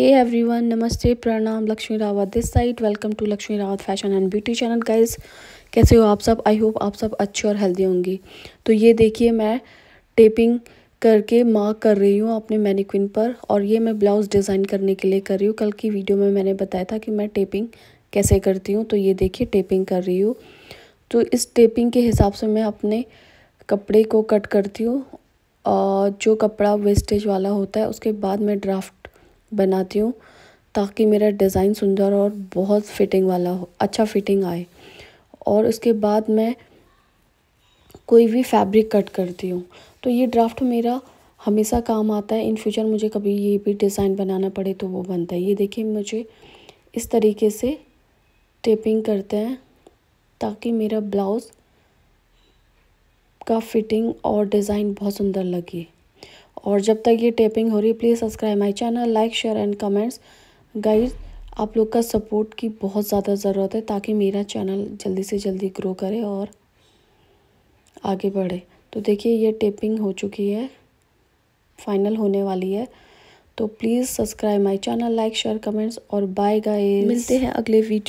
Hey everyone, Namaste, Pranam, Lakshmi Rawat this side. Welcome to Lakshmi Rawat Fashion and Beauty Channel guys. कैसे हो आप सब I hope आप सब अच्छे और हेल्दी होंगे तो ये देखिए मैं टेपिंग करके मार्क कर रही हूँ अपने मैनिक्विन पर और ये मैं ब्लाउज़ डिज़ाइन करने के लिए कर रही हूँ कल की वीडियो में मैंने बताया था कि मैं टेपिंग कैसे करती हूँ तो ये देखिए टेपिंग कर रही हूँ तो इस टेपिंग के हिसाब से मैं अपने कपड़े को कट करती हूँ और जो कपड़ा वेस्टेज वाला होता है उसके बाद मैं ड्राफ्ट बनाती हूँ ताकि मेरा डिज़ाइन सुंदर और बहुत फिटिंग वाला हो अच्छा फिटिंग आए और उसके बाद मैं कोई भी फैब्रिक कट करती हूँ तो ये ड्राफ्ट मेरा हमेशा काम आता है इन फ्यूचर मुझे कभी ये भी डिज़ाइन बनाना पड़े तो वो बनता है ये देखिए मुझे इस तरीके से टेपिंग करते हैं ताकि मेरा ब्लाउज़ का फिटिंग और डिज़ाइन बहुत सुंदर लगे और जब तक ये टेपिंग हो रही है please subscribe my channel like share and comments guys आप लोग का सपोर्ट की बहुत ज़्यादा ज़रूरत है ताकि मेरा चैनल जल्दी से जल्दी ग्रो करे और आगे बढ़े तो देखिए ये टेपिंग हो चुकी है फाइनल होने वाली है तो please subscribe my channel like share comments और बाय गाइज मिलते हैं अगले वीडियो